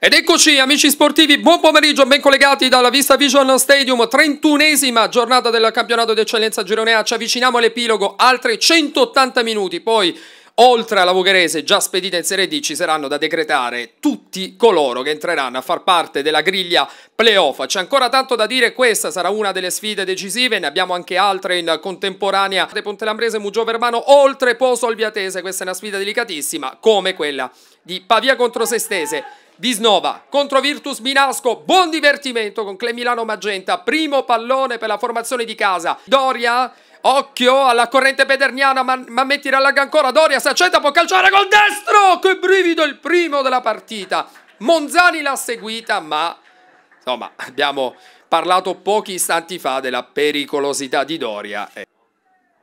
Ed eccoci amici sportivi, buon pomeriggio, ben collegati dalla Vista Vision Stadium, 31esima giornata del campionato d'eccellenza Girone A, ci avviciniamo all'epilogo, altri 180 minuti, poi oltre alla Vogherese già spedita in Serie D ci saranno da decretare tutti coloro che entreranno a far parte della griglia playoff. C'è ancora tanto da dire, questa sarà una delle sfide decisive, ne abbiamo anche altre in contemporanea. De Ponte Lambrese, Mugio Verbano, oltre Poso Albiatese, questa è una sfida delicatissima come quella di Pavia contro Sestese Visnova contro Virtus Binasco, buon divertimento con Clemilano Magenta, primo pallone per la formazione di casa. Doria, occhio alla corrente pederniana, ma, ma metti rallaga ancora, Doria si accetta, può calciare col destro, che brivido il primo della partita. Monzani l'ha seguita, ma insomma abbiamo parlato pochi istanti fa della pericolosità di Doria. Eh.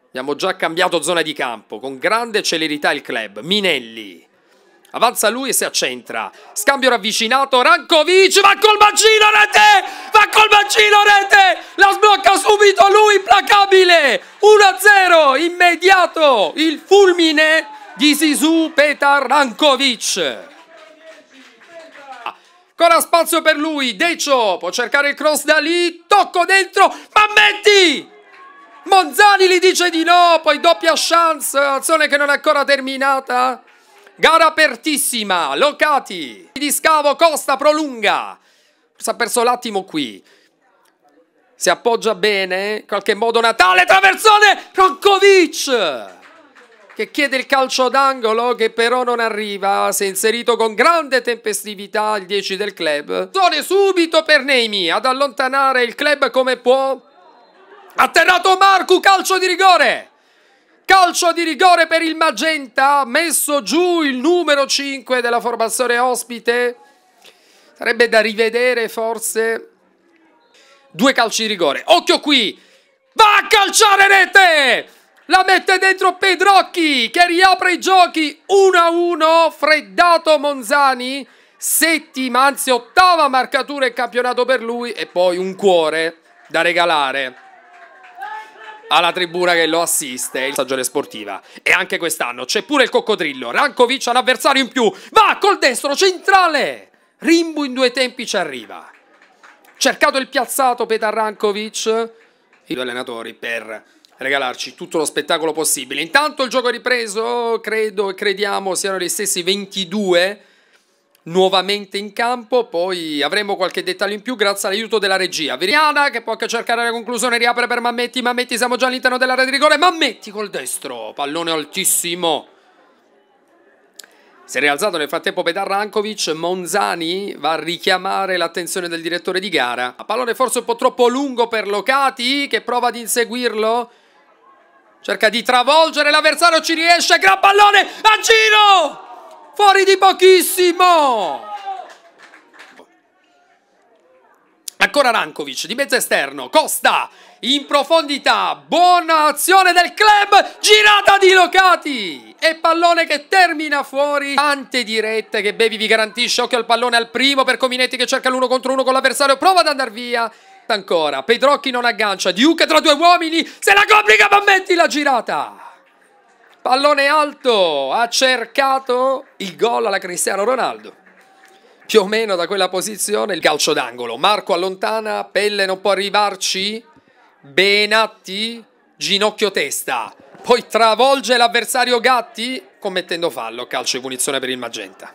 Abbiamo già cambiato zona di campo, con grande celerità il club. Minelli, Avanza lui e si accentra. Scambio ravvicinato. Rankovic va col bacino rete! Va col bacino rete! La sblocca subito lui, implacabile! 1-0, immediato! Il fulmine di Sisu Petar Rankovic. Ancora spazio per lui, Decio può cercare il cross da lì, tocco dentro, ma metti! Monzani gli dice di no, poi doppia chance, azione che non è ancora terminata. Gara apertissima, Locati, di scavo, Costa prolunga, si è perso l'attimo qui, si appoggia bene, in qualche modo Natale, traversone, Frankovic! Che chiede il calcio d'angolo che però non arriva, si è inserito con grande tempestività il 10 del club. Zone subito per Neymi, ad allontanare il club come può. Atterrato Marcu, calcio di rigore! Calcio di rigore per il Magenta, messo giù il numero 5 della formazione ospite. Sarebbe da rivedere forse due calci di rigore. Occhio qui! Va a calciare rete! La mette dentro Pedrocchi che riapre i giochi 1-1, freddato Monzani, settima, anzi ottava marcatura in campionato per lui e poi un cuore da regalare alla tribuna che lo assiste in stagione sportiva. E anche quest'anno c'è pure il coccodrillo. Rankovic ha un avversario in più. Va col destro centrale. Rimbu in due tempi ci arriva. Cercato il piazzato Petar Rankovic. I due allenatori per regalarci tutto lo spettacolo possibile. Intanto il gioco è ripreso. Credo e crediamo siano gli stessi 22 nuovamente in campo, poi avremo qualche dettaglio in più grazie all'aiuto della regia. Viriana che può anche cercare la conclusione, riapre per Mammetti, Mammetti siamo già all'interno dell'area di rigore, Mammetti col destro, pallone altissimo. Si è rialzato nel frattempo Pedarrankovic, Monzani va a richiamare l'attenzione del direttore di gara. Pallone forse un po' troppo lungo per Locati che prova ad inseguirlo. Cerca di travolgere l'avversario, ci riesce, gran pallone a giro! fuori di pochissimo! Ancora Rankovic di mezzo esterno, Costa in profondità, buona azione del club, girata di Locati e pallone che termina fuori, tante dirette che Bevi vi garantisce, occhio al pallone al primo per Cominetti che cerca l'uno contro uno con l'avversario, prova ad andare via, ancora, Pedrocchi non aggancia, Duke tra due uomini, se la complica ma metti la girata! Pallone alto, ha cercato il gol alla Cristiano Ronaldo. Più o meno da quella posizione il calcio d'angolo. Marco allontana, Pelle non può arrivarci. Benatti, ginocchio testa. Poi travolge l'avversario Gatti commettendo fallo, calcio e punizione per il Magenta.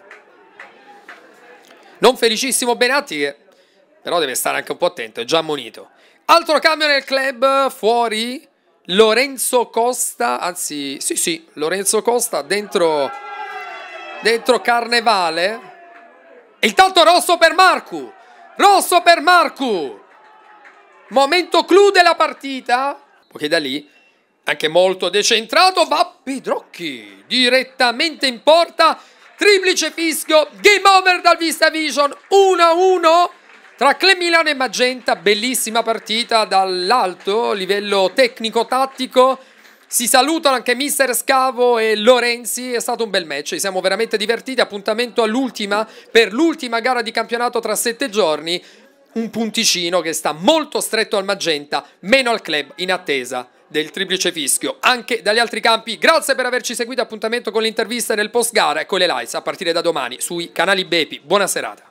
Non felicissimo Benatti che però deve stare anche un po' attento, è già ammonito. Altro cambio nel club, fuori Lorenzo Costa, anzi sì sì, Lorenzo Costa dentro, dentro Carnevale. Il tanto rosso per Marcu, rosso per Marcu. Momento clou della partita. Poiché da lì, anche molto decentrato, va Pedrocchi direttamente in porta. Triplice fischio, game over dal Vista Vision, 1-1. Tra Cle Milan e Magenta, bellissima partita dall'alto livello tecnico-tattico. Si salutano anche Mister Scavo e Lorenzi, è stato un bel match, ci siamo veramente divertiti, appuntamento all'ultima per l'ultima gara di campionato tra sette giorni, un punticino che sta molto stretto al Magenta, meno al club in attesa del triplice fischio anche dagli altri campi. Grazie per averci seguito, appuntamento con l'intervista nel post gara e con le live a partire da domani sui canali Bepi. Buona serata.